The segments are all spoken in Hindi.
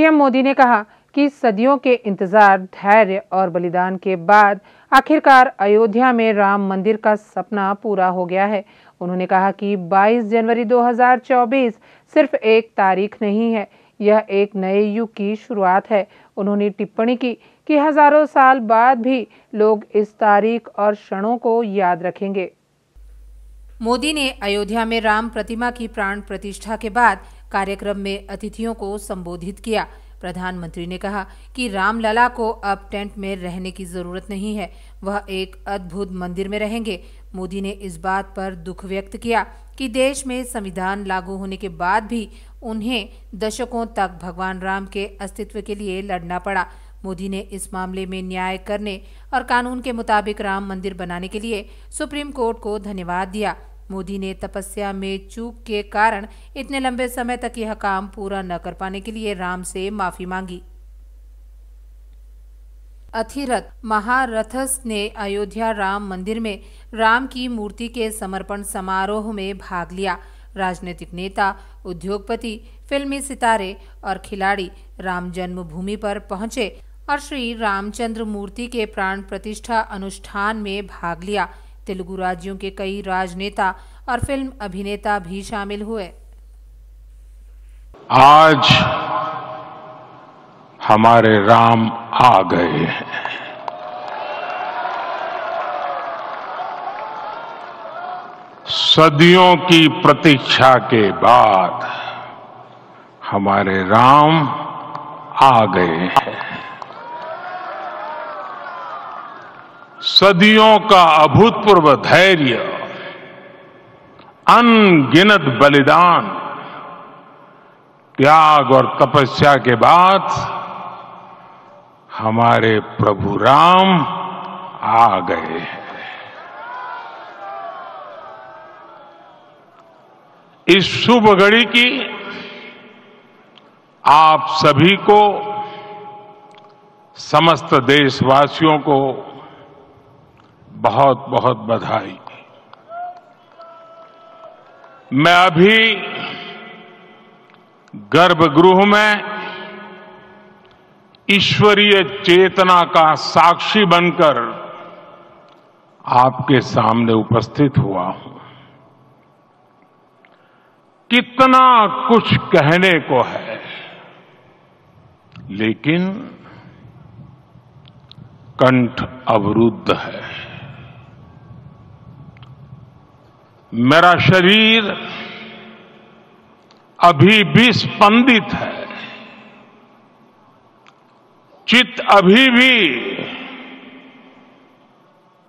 पीएम मोदी ने कहा कि सदियों के इंतजार धैर्य और बलिदान के बाद आखिरकार अयोध्या में राम मंदिर का सपना पूरा हो गया है उन्होंने कहा कि 22 जनवरी 2024 सिर्फ एक तारीख नहीं है यह एक नए युग की शुरुआत है उन्होंने टिप्पणी की कि हजारों साल बाद भी लोग इस तारीख और क्षणों को याद रखेंगे मोदी ने अयोध्या में राम प्रतिमा की प्राण प्रतिष्ठा के बाद कार्यक्रम में अतिथियों को संबोधित किया प्रधानमंत्री ने कहा कि रामलला को अब टेंट में रहने की जरूरत नहीं है वह एक अद्भुत मंदिर में रहेंगे मोदी ने इस बात पर दुख व्यक्त किया कि देश में संविधान लागू होने के बाद भी उन्हें दशकों तक भगवान राम के अस्तित्व के लिए लड़ना पड़ा मोदी ने इस मामले में न्याय करने और कानून के मुताबिक राम मंदिर बनाने के लिए सुप्रीम कोर्ट को धन्यवाद दिया मोदी ने तपस्या में चूक के कारण इतने लंबे समय तक यह काम पूरा न कर पाने के लिए राम से माफी मांगी अथिरथ महारथस ने अयोध्या राम मंदिर में राम की मूर्ति के समर्पण समारोह में भाग लिया राजनीतिक नेता उद्योगपति फिल्मी सितारे और खिलाड़ी राम जन्मभूमि पर पहुंचे और श्री रामचंद्र मूर्ति के प्राण प्रतिष्ठा अनुष्ठान में भाग लिया तेलुगु राज्यों के कई राजनेता और फिल्म अभिनेता भी शामिल हुए आज हमारे राम आ गए हैं सदियों की प्रतीक्षा के बाद हमारे राम आ गए हैं सदियों का अभूतपूर्व धैर्य अनगिनत बलिदान त्याग और तपस्या के बाद हमारे प्रभु राम आ गए हैं इस शुभ घड़ी की आप सभी को समस्त देशवासियों को बहुत बहुत बधाई मैं अभी गर्भगृह में ईश्वरीय चेतना का साक्षी बनकर आपके सामने उपस्थित हुआ हूं कितना कुछ कहने को है लेकिन कंठ अवरुद्ध है मेरा शरीर अभी भी स्पंदित है चित्त अभी भी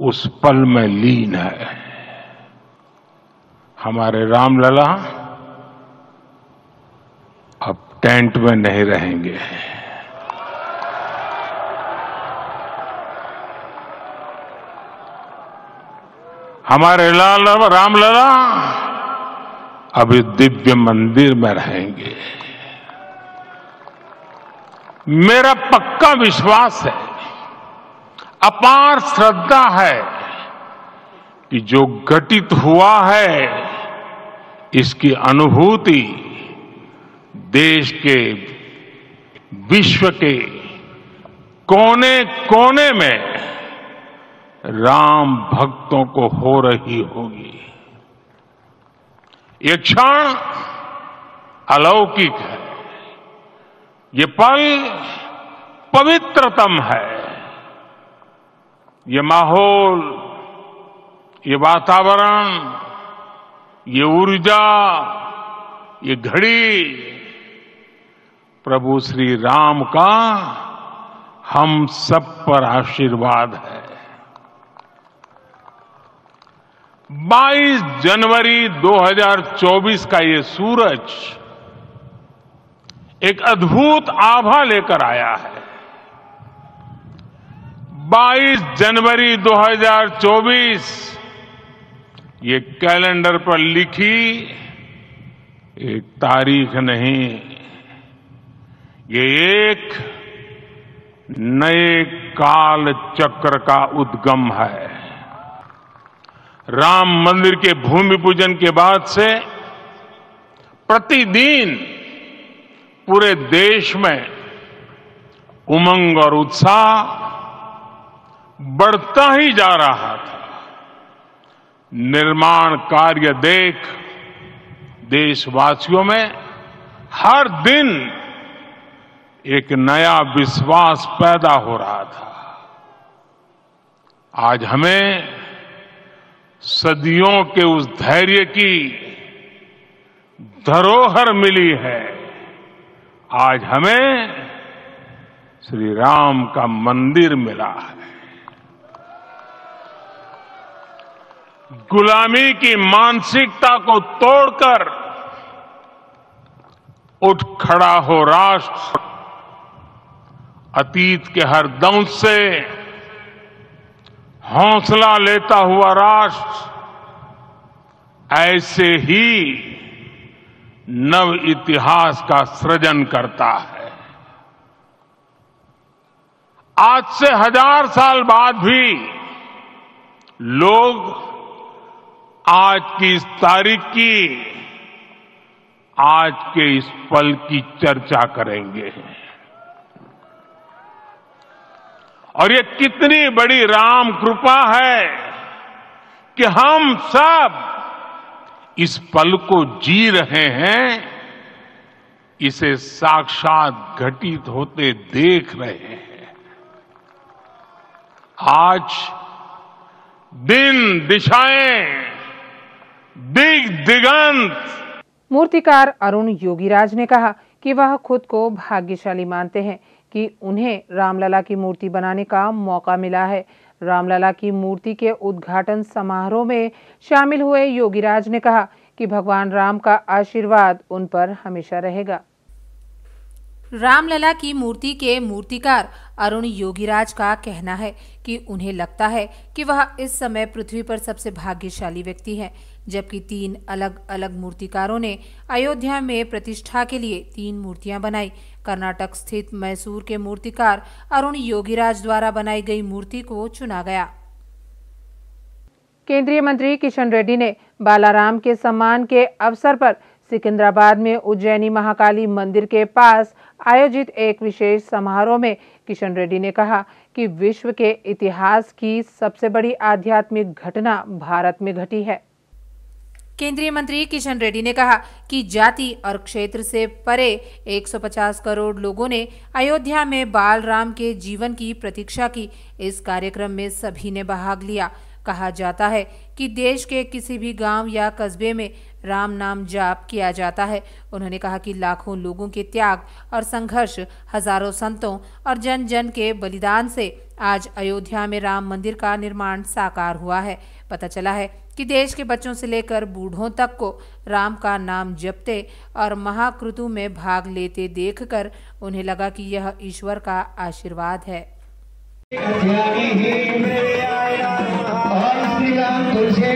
उस पल में लीन है हमारे रामलला अब टेंट में नहीं रहेंगे हमारे लाल रामलला अभी दिव्य मंदिर में रहेंगे मेरा पक्का विश्वास है अपार श्रद्धा है कि जो घटित हुआ है इसकी अनुभूति देश के विश्व के कोने कोने में राम भक्तों को हो रही होगी ये क्षण अलौकिक है ये पल पवित्रतम है ये माहौल ये वातावरण ये ऊर्जा ये घड़ी प्रभु श्री राम का हम सब पर आशीर्वाद है 22 जनवरी 2024 का ये सूरज एक अद्भुत आभा लेकर आया है 22 जनवरी 2024 ये कैलेंडर पर लिखी एक तारीख नहीं ये एक नए काल चक्र का उद्गम है राम मंदिर के भूमि पूजन के बाद से प्रतिदिन पूरे देश में उमंग और उत्साह बढ़ता ही जा रहा था निर्माण कार्य देख देशवासियों में हर दिन एक नया विश्वास पैदा हो रहा था आज हमें सदियों के उस धैर्य की धरोहर मिली है आज हमें श्री राम का मंदिर मिला है गुलामी की मानसिकता को तोड़कर उठ खड़ा हो राष्ट्र अतीत के हर दंश से हौसला लेता हुआ राष्ट्र ऐसे ही नव इतिहास का सृजन करता है आज से हजार साल बाद भी लोग आज की इस तारीख की आज के इस पल की चर्चा करेंगे और ये कितनी बड़ी राम कृपा है कि हम सब इस पल को जी रहे हैं इसे साक्षात घटित होते देख रहे हैं आज दिन दिशाएं दिग दिगंत मूर्तिकार अरुण योगीराज ने कहा कि वह खुद को भाग्यशाली मानते हैं कि उन्हें रामलला की मूर्ति बनाने का मौका मिला है रामलला की मूर्ति के उद्घाटन समारोह में शामिल हुए योगीराज ने कहा कि भगवान राम का आशीर्वाद उन पर हमेशा रहेगा रामलला की मूर्ति के मूर्तिकार अरुण योगीराज का कहना है कि उन्हें लगता है कि वह इस समय पृथ्वी पर सबसे भाग्यशाली व्यक्ति हैं जबकि तीन अलग अलग मूर्तिकारों ने अयोध्या में प्रतिष्ठा के लिए तीन मूर्तियां बनाई कर्नाटक स्थित मैसूर के मूर्तिकार अरुण योगीराज द्वारा बनाई गई मूर्ति को चुना गया केंद्रीय मंत्री किशन रेड्डी ने बालाराम के सम्मान के अवसर पर सिकंदराबाद में उज्जैनी महाकाली मंदिर के पास आयोजित एक विशेष समारोह में किशन रेड्डी ने कहा कि विश्व के इतिहास की सबसे बड़ी आध्यात्मिक घटना भारत में घटी है केंद्रीय मंत्री किशन रेड्डी ने कहा कि जाति और क्षेत्र से परे 150 करोड़ लोगों ने अयोध्या में बाल राम के जीवन की प्रतीक्षा की इस कार्यक्रम में सभी ने भाग लिया कहा जाता है कि देश के किसी भी गांव या कस्बे में राम नाम जाप किया जाता है उन्होंने कहा कि लाखों लोगों के त्याग और संघर्ष हजारों संतों और जन जन के बलिदान से आज अयोध्या में राम मंदिर का निर्माण साकार हुआ है पता चला है कि देश के बच्चों से लेकर बूढ़ों तक को राम का नाम जपते और महाक्रतु में भाग लेते देखकर उन्हें लगा कि यह ईश्वर का आशीर्वाद है तुझे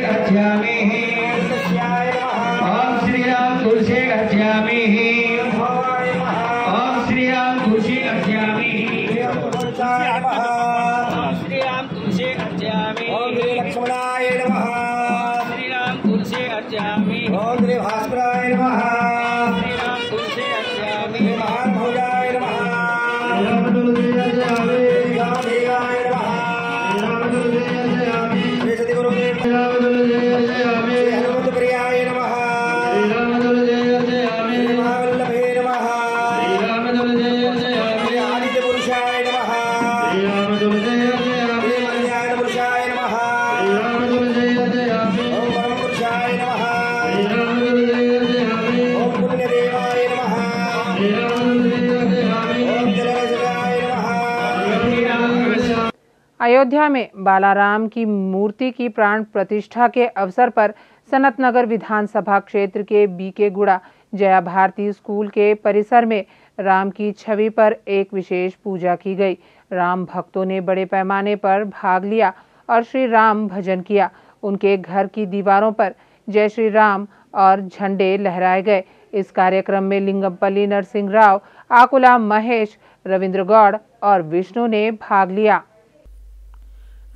अयोध्या में बालाराम की मूर्ति की प्राण प्रतिष्ठा के अवसर पर सनत नगर विधानसभा क्षेत्र के बीके गुड़ा जया भारती स्कूल के परिसर में राम की छवि पर एक विशेष पूजा की गई राम भक्तों ने बड़े पैमाने पर भाग लिया और श्री राम भजन किया उनके घर की दीवारों पर जय श्री राम और झंडे लहराए गए इस कार्यक्रम में लिंगमपल्ली नरसिंह राव आकुला महेश रविंद्र गौड़ और विष्णु ने भाग लिया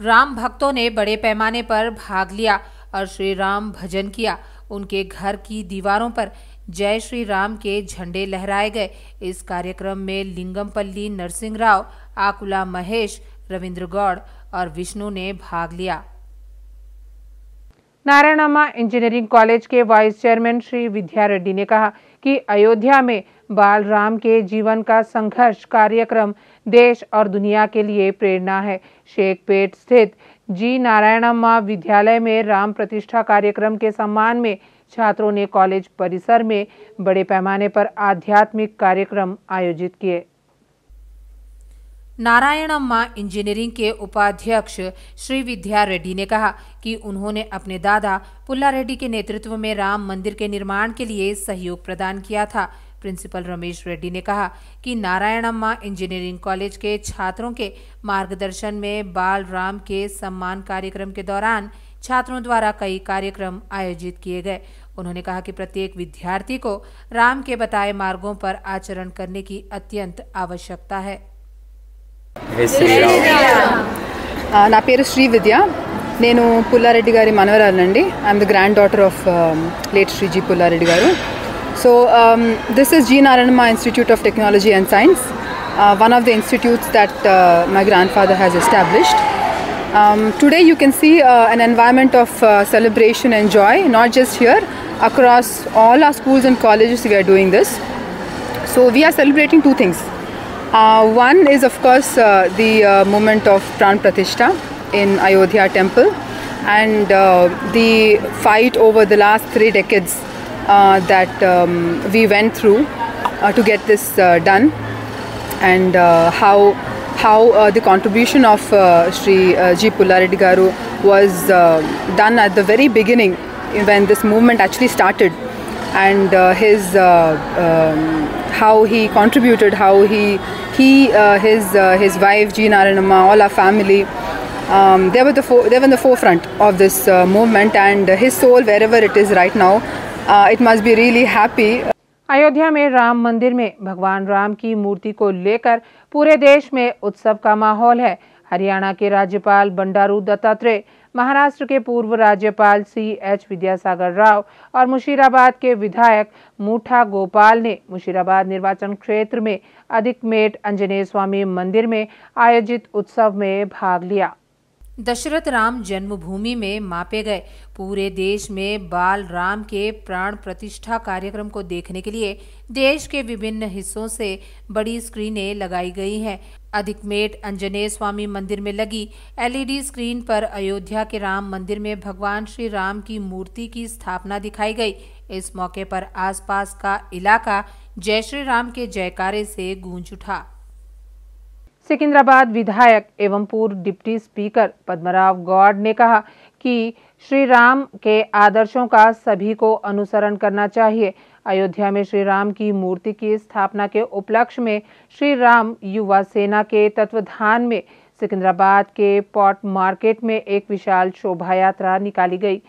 राम भक्तों ने बड़े पैमाने पर भाग लिया और श्री राम भजन किया उनके घर की दीवारों पर जय श्री राम के झंडे लहराए गए इस कार्यक्रम में लिंगमपल्ली नरसिंह राव आकुला महेश रविंद्र गौड़ और विष्णु ने भाग लिया नारायणामा इंजीनियरिंग कॉलेज के वाइस चेयरमैन श्री विद्या रेड्डी ने कहा कि अयोध्या में बालराम के जीवन का संघर्ष कार्यक्रम देश और दुनिया के लिए प्रेरणा है शेखपेट स्थित जी नारायणम्मा विद्यालय में राम प्रतिष्ठा कार्यक्रम के सम्मान में छात्रों ने कॉलेज परिसर में बड़े पैमाने पर आध्यात्मिक कार्यक्रम आयोजित किए नारायणम्मा इंजीनियरिंग के उपाध्यक्ष श्री विद्या रेड्डी ने कहा कि उन्होंने अपने दादा पुल्ला रेड्डी के नेतृत्व में राम मंदिर के निर्माण के लिए सहयोग प्रदान किया था प्रिंसिपल रमेश रेड्डी ने कहा कि नारायण अम्मा इंजीनियरिंग कॉलेज के छात्रों के मार्गदर्शन में बाल राम के सम्मान कार्यक्रम के दौरान छात्रों द्वारा कई कार्यक्रम आयोजित किए गए उन्होंने कहा कि प्रत्येक विद्यार्थी को राम के बताए मार्गों पर आचरण करने की अत्यंत आवश्यकता है నా పేరు శ్రీ విద్య నేను పుల్లారెడ్డి గారి మనవరాలండి I'm the granddaughter of late Shriji Pullareddy గారు So um, this is G. Naranama Institute of Technology and Science, uh, one of the institutes that uh, my grandfather has established. Um, today you can see uh, an environment of uh, celebration and joy, not just here, across all our schools and colleges we are doing this. So we are celebrating two things. Uh, one is of course uh, the moment of Pran Pratishta in Ayodhya temple and the fight over the last three decades uh, that um, we went through uh, to get this uh, done and how how the contribution of Sri G. Pullareddy Garu was done at the very beginning when this movement actually started and uh, his uh, um, how he contributed, how he he uh, his his wife Jean Aranama, all our family. Um, they were the they were in the forefront of this movement, and his soul, wherever it is right now, it must be really happy Ayodhya में राम मंदिर में भगवान राम की मूर्ति को लेकर पूरे देश में उत्सव का माहौल है हरियाणा के राज्यपाल बंडारू दत्तात्रेय महाराष्ट्र के पूर्व राज्यपाल सी एच विद्यासागर राव और मुशीराबाद के विधायक मूठा गोपाल ने मुशीराबाद निर्वाचन क्षेत्र में अधिक मेट अंजनेय स्वामी मंदिर में आयोजित उत्सव में भाग लिया दशरथ राम जन्मभूमि में मापे गए पूरे देश में बाल राम के प्राण प्रतिष्ठा कार्यक्रम को देखने के लिए देश के विभिन्न हिस्सों से बड़ी स्क्रीनें लगाई गई हैं अधिकमेट अंजनेय स्वामी मंदिर में लगी एलईडी स्क्रीन e पर अयोध्या के राम मंदिर में भगवान श्री राम की मूर्ति की स्थापना दिखाई गई इस मौके पर आसपास का इलाका जय श्री राम के जयकारे से गूंज उठा सिकंदराबाद विधायक एवं पूर्व डिप्टी स्पीकर पद्मराव गौड़ ने कहा कि श्री राम के आदर्शों का सभी को अनुसरण करना चाहिए अयोध्या में श्री राम की मूर्ति की स्थापना के उपलक्ष्य में श्री राम युवा सेना के तत्वधान में सिकंदराबाद के पॉट मार्केट में एक विशाल शोभा यात्रा निकाली गई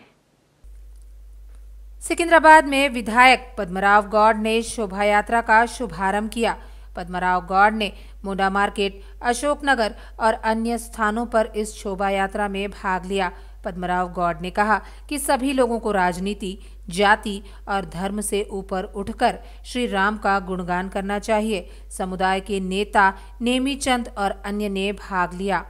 सिकंदराबाद में विधायक पद्मराव गौड़ ने शोभा यात्रा का शुभारंभ किया पद्मराव गौड़ ने मुंडा मार्केट अशोकनगर और अन्य स्थानों पर इस शोभा यात्रा में भाग लिया पद्मराव गौड ने कहा कि सभी लोगों को राजनीति जाति और धर्म से ऊपर उठकर श्री राम का गुणगान करना चाहिए समुदाय के नेता नेमी चंद और अन्य ने भाग लिया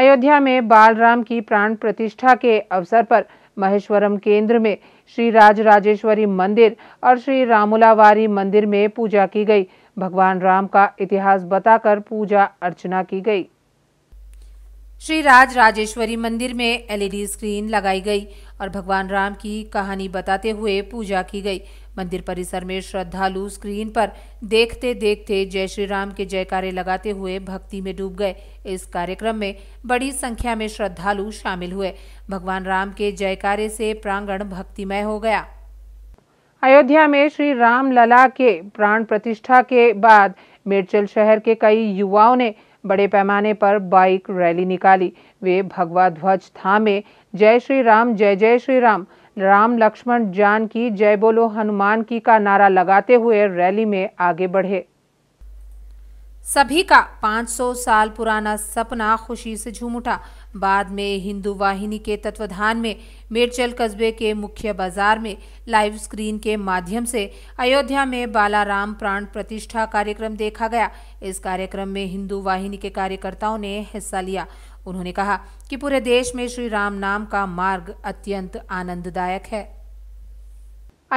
अयोध्या में बालराम की प्राण प्रतिष्ठा के अवसर पर महेश्वरम केंद्र में श्री राज राजेश्वरी मंदिर और श्री रामुलावारी मंदिर में पूजा की गई भगवान राम का इतिहास बताकर पूजा अर्चना की गई श्री राज राजेश्वरी मंदिर में एलईडी स्क्रीन लगाई गई और भगवान राम की कहानी बताते हुए पूजा की गई मंदिर परिसर में श्रद्धालु स्क्रीन पर देखते देखते जय श्री राम के जयकारे लगाते हुए भक्ति में डूब गए इस कार्यक्रम में बड़ी संख्या में श्रद्धालु शामिल हुए भगवान राम के जयकारे से प्रांगण भक्तिमय हो गया अयोध्या में श्री राम लला के प्राण प्रतिष्ठा के बाद मेडचल शहर के कई युवाओं ने बड़े पैमाने पर बाइक रैली निकाली वे भगवा ध्वज थामे जय श्री राम जय जय श्री राम राम लक्ष्मण जान की जय बोलो हनुमान की का नारा लगाते हुए रैली में आगे बढ़े सभी का 500 साल पुराना सपना खुशी से झूम उठा बाद में हिंदू वाहिनी के तत्वधान में मेरचल कस्बे के मुख्य बाजार में लाइव स्क्रीन के माध्यम से अयोध्या में बालाराम प्राण प्रतिष्ठा कार्यक्रम देखा गया इस कार्यक्रम में हिंदू वाहिनी के कार्यकर्ताओं ने हिस्सा लिया उन्होंने कहा कि पूरे देश में श्री राम नाम का मार्ग अत्यंत आनंददायक है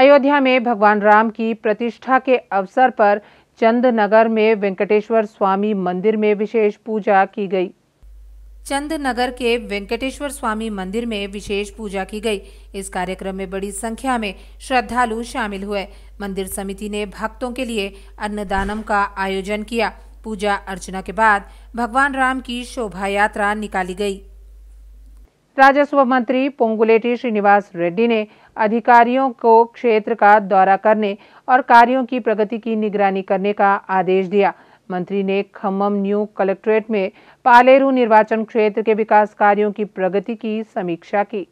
अयोध्या में भगवान राम की प्रतिष्ठा के अवसर पर चंद नगर में वेंकटेश्वर स्वामी मंदिर में विशेष पूजा की गई चंद नगर के वेंकटेश्वर स्वामी मंदिर में विशेष पूजा की गई इस कार्यक्रम में बड़ी संख्या में श्रद्धालु शामिल हुए मंदिर समिति ने भक्तों के लिए अन्नदानम का आयोजन किया पूजा अर्चना के बाद भगवान राम की शोभा यात्रा निकाली गई राजस्व मंत्री पोंगुलेटी श्रीनिवास रेड्डी ने अधिकारियों को क्षेत्र का दौरा करने और कार्यों की प्रगति की निगरानी करने का आदेश दिया मंत्री ने खम्मम न्यू कलेक्ट्रेट में पालेरू निर्वाचन क्षेत्र के विकास कार्यों की प्रगति की समीक्षा की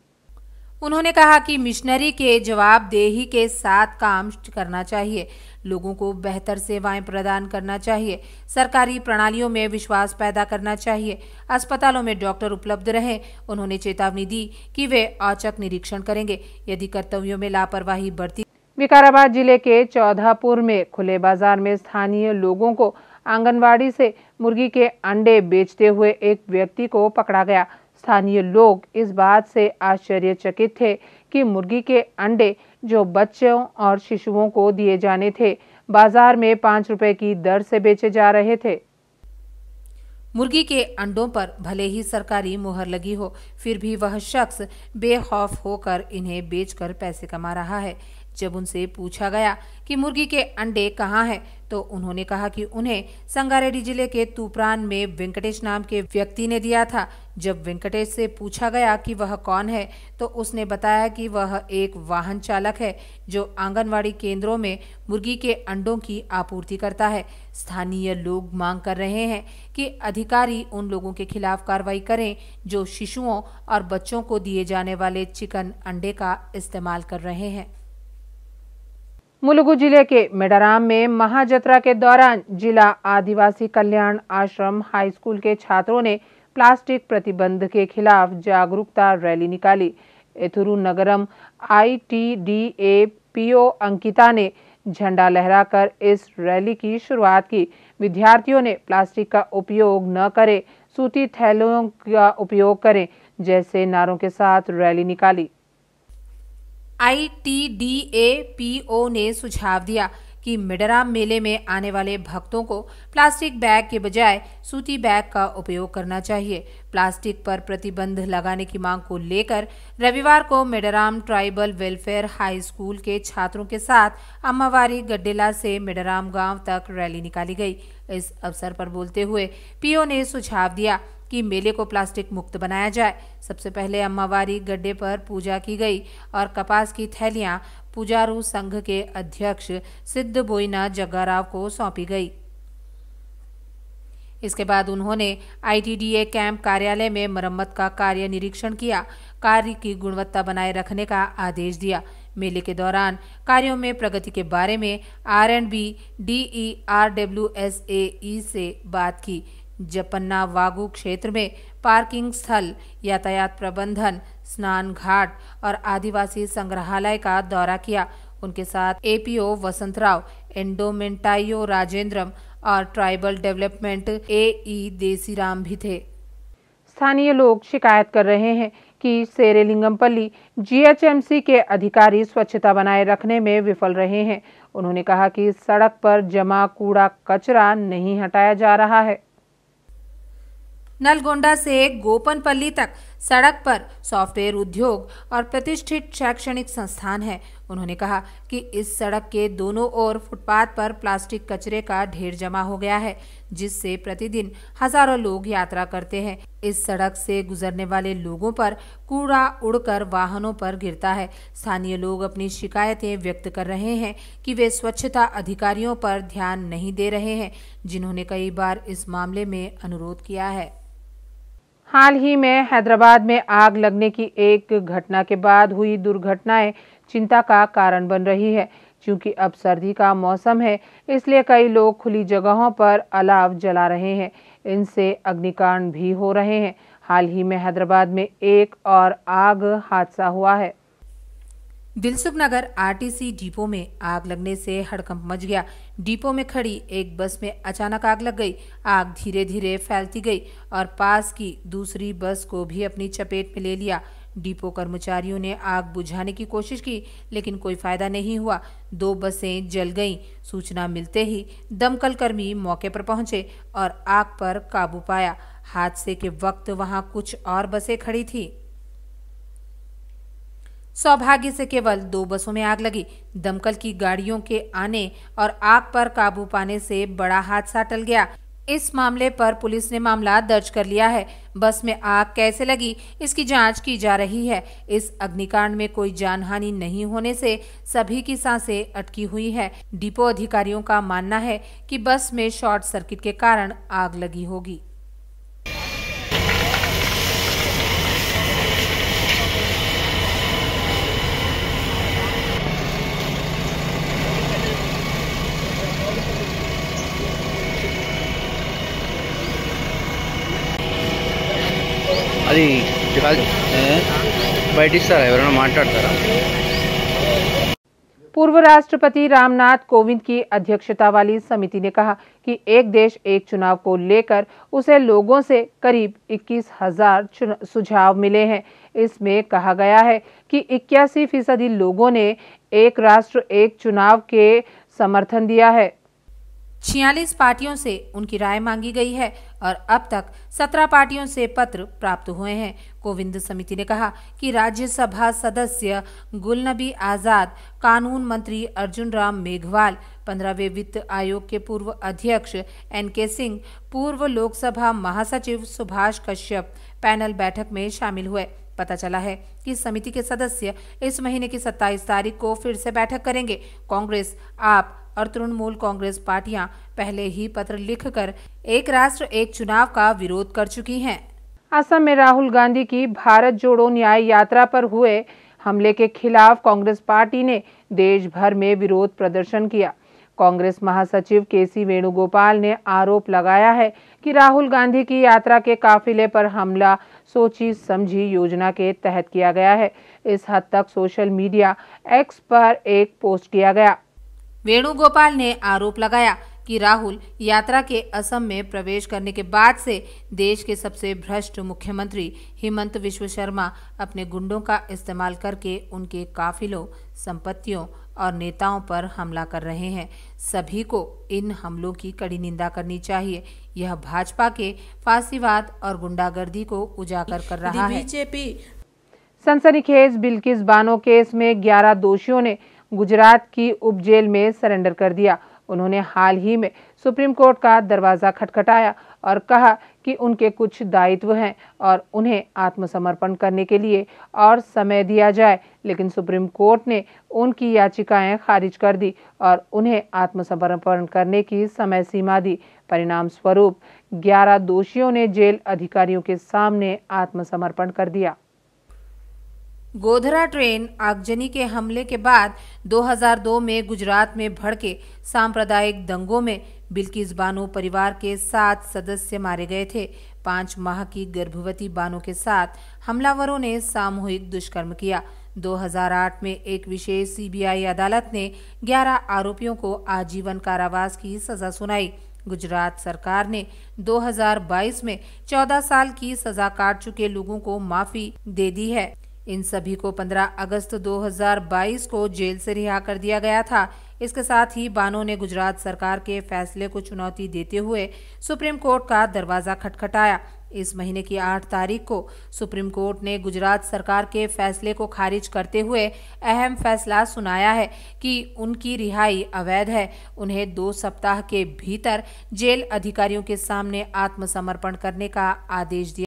उन्होंने कहा कि मिशनरी के जवाबदेही के साथ काम करना चाहिए लोगों को बेहतर सेवाएं प्रदान करना चाहिए सरकारी प्रणालियों में विश्वास पैदा करना चाहिए अस्पतालों में डॉक्टर उपलब्ध रहे उन्होंने चेतावनी दी कि वे औचक निरीक्षण करेंगे यदि कर्तव्यों में लापरवाही बढ़ती विकाराबाद जिले के चौधापुर में खुले बाजार में स्थानीय लोगों को आंगनबाड़ी से मुर्गी के अंडे बेचते हुए एक व्यक्ति को पकड़ा गया स्थानीय लोग इस बात से आश्चर्यचकित थे कि मुर्गी के अंडे जो बच्चों और शिशुओं को दिए जाने थे बाजार में पाँच रुपए की दर से बेचे जा रहे थे मुर्गी के अंडों पर भले ही सरकारी मुहर लगी हो फिर भी वह शख्स बेखौफ होकर इन्हें बेचकर पैसे कमा रहा है जब उनसे पूछा गया कि मुर्गी के अंडे कहाँ हैं तो उन्होंने कहा कि उन्हें संगारेड्डी जिले के तूप्रान में वेंकटेश नाम के व्यक्ति ने दिया था जब वेंकटेश से पूछा गया कि वह कौन है तो उसने बताया कि वह एक वाहन चालक है जो आंगनवाड़ी केंद्रों में मुर्गी के अंडों की आपूर्ति करता है स्थानीय लोग मांग कर रहे हैं कि अधिकारी उन लोगों के खिलाफ कार्रवाई करें जो शिशुओं और बच्चों को दिए जाने वाले चिकन अंडे का इस्तेमाल कर रहे हैं मुलुगु जिले के मेडाराम में महाजत्रा के दौरान जिला आदिवासी कल्याण आश्रम हाई स्कूल के छात्रों ने प्लास्टिक प्रतिबंध के खिलाफ जागरूकता रैली निकाली Eturu Nagaram I T D A P O Ankita ने झंडा लहराकर इस रैली की शुरुआत की विद्यार्थियों ने प्लास्टिक का उपयोग न करें सूती थैलों का उपयोग करें जैसे नारों के साथ रैली निकाली आईटीडीएपीओ ने सुझाव दिया कि मिडराम मेले में आने वाले भक्तों को प्लास्टिक बैग के बजाय सूती बैग का उपयोग करना चाहिए प्लास्टिक पर प्रतिबंध लगाने की मांग को लेकर रविवार को Midram tribal welfare high school के छात्रों के साथ अम्मावारी गड्डेला से मिडराम गांव तक रैली निकाली गई इस अवसर पर बोलते हुए पीओ ने सुझाव दिया कि मेले को प्लास्टिक मुक्त बनाया जाए सबसे पहले अम्मावारी गड्ढे पर पूजा की गई और कपास की थैलियां पुजारू संघ के अध्यक्ष सिद्ध बोईनाथ जग्गाराव को सौंपी गई इसके बाद उन्होंने आईटीडीए कैंप कार्यालय में मरम्मत का कार्य निरीक्षण किया कार्य की गुणवत्ता बनाए रखने का आदेश दिया मेले के दौरान कार्यों में प्रगति के बारे में R and B D E R W S A से बात की जपन्ना वागु क्षेत्र में पार्किंग स्थल यातायात प्रबंधन स्नान घाट और आदिवासी संग्रहालय का दौरा किया उनके साथ एपीओ वसंत राव एंडोमेंटाइयो राजेंद्रम और ट्राइबल डेवलपमेंट ए ई देसीराम भी थे स्थानीय लोग शिकायत कर रहे हैं कि सेरेलिंगमपल्ली जीएचएमसी के अधिकारी स्वच्छता बनाए रखने में विफल रहे हैं उन्होंने कहा कि सड़क पर जमा कूड़ा कचरा नहीं हटाया जा रहा है नलगोंडा से गोपनपल्ली तक सड़क पर सॉफ्टवेयर उद्योग और प्रतिष्ठित शैक्षणिक संस्थान है उन्होंने कहा कि इस सड़क के दोनों ओर फुटपाथ पर प्लास्टिक कचरे का ढेर जमा हो गया है जिससे प्रतिदिन हजारों लोग यात्रा करते हैं इस सड़क से गुजरने वाले लोगों पर कूड़ा उड़कर वाहनों पर गिरता है स्थानीय लोग अपनी शिकायतें व्यक्त कर रहे हैं कि वे स्वच्छता अधिकारियों पर ध्यान नहीं दे रहे हैं जिन्होंने कई बार इस मामले में अनुरोध किया है हाल ही में हैदराबाद में आग लगने की एक घटना के बाद हुई दुर्घटनाएं चिंता का कारण बन रही है क्योंकि अब सर्दी का मौसम है इसलिए कई लोग खुली जगहों पर अलाव जला रहे हैं इनसे अग्निकांड भी हो रहे हैं हाल ही में हैदराबाद में एक और आग हादसा हुआ है दिलसुख नगर आरटीसी डिपो में आग लगने से हड़कंप मच गया डिपो में खड़ी एक बस में अचानक आग लग गई आग धीरे धीरे फैलती गई और पास की दूसरी बस को भी अपनी चपेट में ले लिया डिपो कर्मचारियों ने आग बुझाने की कोशिश की लेकिन कोई फायदा नहीं हुआ दो बसें जल गईं सूचना मिलते ही दमकल कर्मी मौके पर पहुंचे और आग पर काबू पाया हादसे के वक्त वहां कुछ और बसें खड़ी थीं सौभाग्य से केवल दो बसों में आग लगी दमकल की गाड़ियों के आने और आग पर काबू पाने से बड़ा हादसा टल गया इस मामले पर पुलिस ने मामला दर्ज कर लिया है बस में आग कैसे लगी इसकी जांच की जा रही है इस अग्निकांड में कोई जानहानि नहीं होने से सभी की सांसें अटकी हुई है डिपो अधिकारियों का मानना है कि बस में शॉर्ट सर्किट के कारण आग लगी होगी पूर्व राष्ट्रपति रामनाथ कोविंद की अध्यक्षता वाली समिति ने कहा कि एक देश एक चुनाव को लेकर उसे लोगों से करीब इक्कीस हजार सुझाव मिले हैं इसमें कहा गया है कि इक्यासी फीसदी लोगों ने एक राष्ट्र एक चुनाव के समर्थन दिया है छियालीस पार्टियों से उनकी राय मांगी गई है और अब तक सत्रह पार्टियों से पत्र प्राप्त हुए हैं कोविंद समिति ने कहा कि राज्यसभा सदस्य गुलनबी आज़ाद कानून मंत्री अर्जुन राम मेघवाल पंद्रहवें वित्त आयोग के पूर्व अध्यक्ष एन के सिंह पूर्व लोकसभा महासचिव सुभाष कश्यप पैनल बैठक में शामिल हुए पता चला है कि समिति के सदस्य इस महीने की 27 तारीख को फिर से बैठक करेंगे कांग्रेस आप और तृणमूल कांग्रेस पार्टियां पहले ही पत्र लिखकर एक राष्ट्र एक चुनाव का विरोध कर चुकी हैं। असम में राहुल गांधी की भारत जोड़ो न्याय यात्रा पर हुए हमले के खिलाफ कांग्रेस पार्टी ने देश भर में विरोध प्रदर्शन किया कांग्रेस महासचिव के सी वेणुगोपाल ने आरोप लगाया है कि राहुल गांधी की यात्रा के काफिले पर हमला सोची समझी योजना के तहत किया गया है इस हद तक सोशल मीडिया एक्स पर एक पोस्ट किया गया वेणुगोपाल ने आरोप लगाया कि राहुल यात्रा के असम में प्रवेश करने के बाद से देश के सबसे भ्रष्ट मुख्यमंत्री हेमंत विश्व शर्मा अपने गुंडों का इस्तेमाल करके उनके काफिलों संपत्तियों और नेताओं पर हमला कर रहे हैं सभी को इन हमलों की कड़ी निंदा करनी चाहिए यह भाजपा के फांसीवाद और गुंडागर्दी को उजागर कर रहा है बीजेपी सनसनीखेज बिल्किस बानो केस में 11 दोषियों ने गुजरात की उपजेल में सरेंडर कर दिया उन्होंने हाल ही में सुप्रीम कोर्ट का दरवाज़ा खटखटाया और कहा कि उनके कुछ दायित्व हैं और उन्हें आत्मसमर्पण करने के लिए और समय दिया जाए लेकिन सुप्रीम कोर्ट ने उनकी याचिकाएं खारिज कर दी और उन्हें आत्मसमर्पण करने की समय सीमा दी परिणाम स्वरूप ग्यारह दोषियों ने जेल अधिकारियों के सामने आत्मसमर्पण कर दिया गोधरा ट्रेन आगजनी के हमले के बाद 2002 में गुजरात में भड़के सांप्रदायिक दंगों में बिल्किस बानो परिवार के सात सदस्य मारे गए थे पांच माह की गर्भवती बानो के साथ हमलावरों ने सामूहिक दुष्कर्म किया 2008 में एक विशेष सीबीआई अदालत ने 11 आरोपियों को आजीवन कारावास की सजा सुनाई गुजरात सरकार ने 2022 में 14 साल की सजा काट चुके लोगों को माफी दे दी है इन सभी को 15 अगस्त 2022 को जेल से रिहा कर दिया गया था इसके साथ ही बानो ने गुजरात सरकार के फैसले को चुनौती देते हुए सुप्रीम कोर्ट का दरवाज़ा खटखटाया इस महीने की आठ तारीख को सुप्रीम कोर्ट ने गुजरात सरकार के फैसले को खारिज करते हुए अहम फैसला सुनाया है कि उनकी रिहाई अवैध है उन्हें दो सप्ताह के भीतर जेल अधिकारियों के सामने आत्मसमर्पण करने का आदेश दिया